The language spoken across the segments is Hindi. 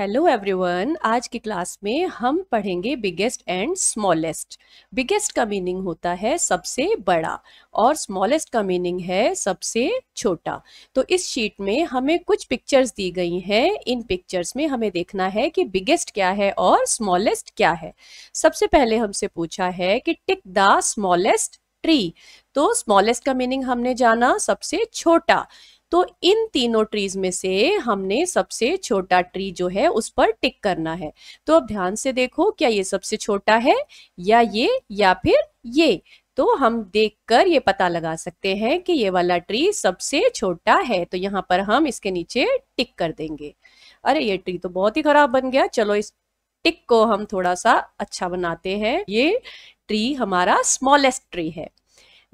हेलो एवरीवन आज की क्लास में हम पढ़ेंगे बिगेस्ट एंड स्मॉलेस्ट बिगेस्ट का मीनिंग होता है सबसे बड़ा और स्मॉलेस्ट का मीनिंग है सबसे छोटा तो इस शीट में हमें कुछ पिक्चर्स दी गई हैं इन पिक्चर्स में हमें देखना है कि बिगेस्ट क्या है और स्मॉलेस्ट क्या है सबसे पहले हमसे पूछा है कि टिक द स्मॉलेस्ट ट्री तो स्मॉलेस्ट का मीनिंग हमने जाना सबसे छोटा तो इन तीनों ट्रीज में से हमने सबसे छोटा ट्री जो है उस पर टिक करना है तो अब ध्यान से देखो क्या ये सबसे छोटा है या ये या फिर ये तो हम देखकर ये पता लगा सकते हैं कि ये वाला ट्री सबसे छोटा है तो यहाँ पर हम इसके नीचे टिक कर देंगे अरे ये ट्री तो बहुत ही खराब बन गया चलो इस टिक को हम थोड़ा सा अच्छा बनाते हैं ये ट्री हमारा स्मॉलेस्ट ट्री है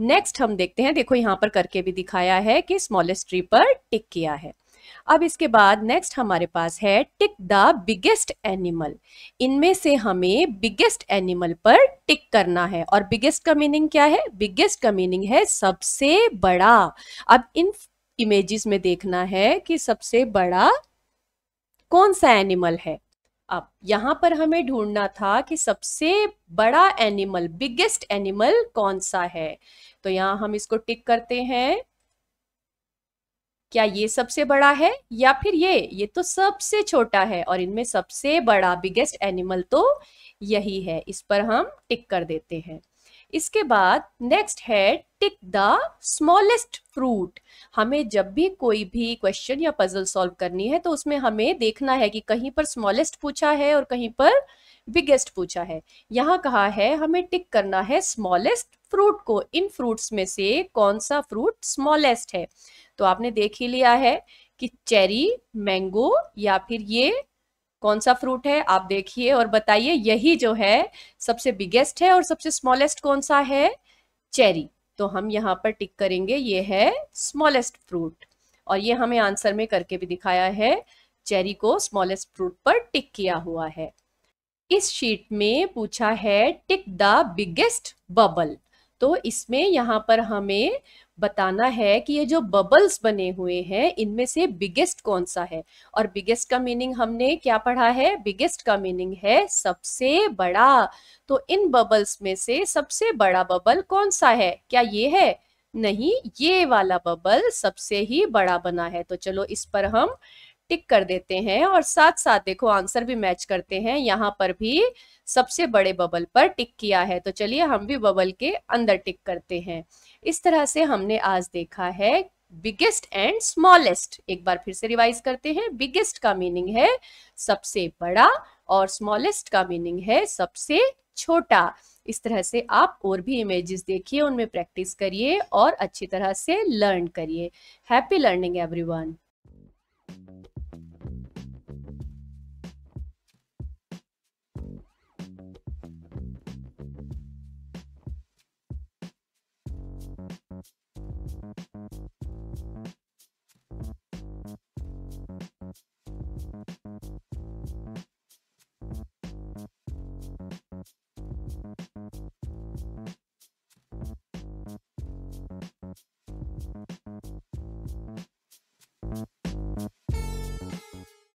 नेक्स्ट हम देखते हैं देखो यहाँ पर करके भी दिखाया है कि स्मॉलेस्ट ट्री पर टिक किया है अब इसके बाद नेक्स्ट हमारे पास है टिक द बिगेस्ट एनिमल इनमें से हमें बिगेस्ट एनिमल पर टिक करना है और बिगेस्ट का मीनिंग क्या है बिगेस्ट का मीनिंग है सबसे बड़ा अब इन इमेजेस में देखना है कि सबसे बड़ा कौन सा एनिमल है अब यहां पर हमें ढूंढना था कि सबसे बड़ा एनिमल बिगेस्ट एनिमल कौन सा है तो यहाँ हम इसको टिक करते हैं क्या ये सबसे बड़ा है या फिर ये ये तो सबसे छोटा है और इनमें सबसे बड़ा बिगेस्ट एनिमल तो यही है इस पर हम टिक कर देते हैं इसके बाद नेक्स्ट है टिक द स्मॉलेस्ट फ्रूट हमें जब भी कोई भी क्वेश्चन या पजल सॉल्व करनी है तो उसमें हमें देखना है कि कहीं पर स्मॉलेस्ट पूछा है और कहीं पर बिगेस्ट पूछा है यहाँ कहा है हमें टिक करना है स्मॉलेस्ट फ्रूट को इन फ्रूट्स में से कौन सा फ्रूट स्मॉलेस्ट है तो आपने देख ही लिया है कि चेरी मैंगो या फिर ये कौन सा फ्रूट है आप देखिए और बताइए यही जो है सबसे बिगेस्ट है और सबसे स्मॉलेस्ट कौन सा है चेरी तो हम यहाँ पर टिक करेंगे ये है स्मॉलेस्ट फ्रूट और ये हमें आंसर में करके भी दिखाया है चेरी को स्मॉलेस्ट फ्रूट पर टिक किया हुआ है इस शीट में पूछा है टिक द बिगेस्ट बबल तो इसमें यहाँ पर हमें बताना है कि ये जो बबल्स बने हुए हैं इनमें से बिगेस्ट कौन सा है और बिगेस्ट का मीनिंग हमने क्या पढ़ा है बिगेस्ट का मीनिंग है सबसे बड़ा तो इन बबल्स में से सबसे बड़ा बबल कौन सा है क्या ये है नहीं ये वाला बबल सबसे ही बड़ा बना है तो चलो इस पर हम टिक कर देते हैं और साथ साथ देखो आंसर भी मैच करते हैं यहाँ पर भी सबसे बड़े बबल पर टिक किया है तो चलिए हम भी बबल के अंदर टिक करते हैं इस तरह से हमने आज देखा है बिगेस्ट एंड स्मॉलेस्ट एक बार फिर से रिवाइज करते हैं बिगेस्ट का मीनिंग है सबसे बड़ा और स्मॉलेस्ट का मीनिंग है सबसे छोटा इस तरह से आप और भी इमेजेस देखिए उनमें प्रैक्टिस करिए और अच्छी तरह से लर्न करिए हैप्पी लर्निंग एवरीवन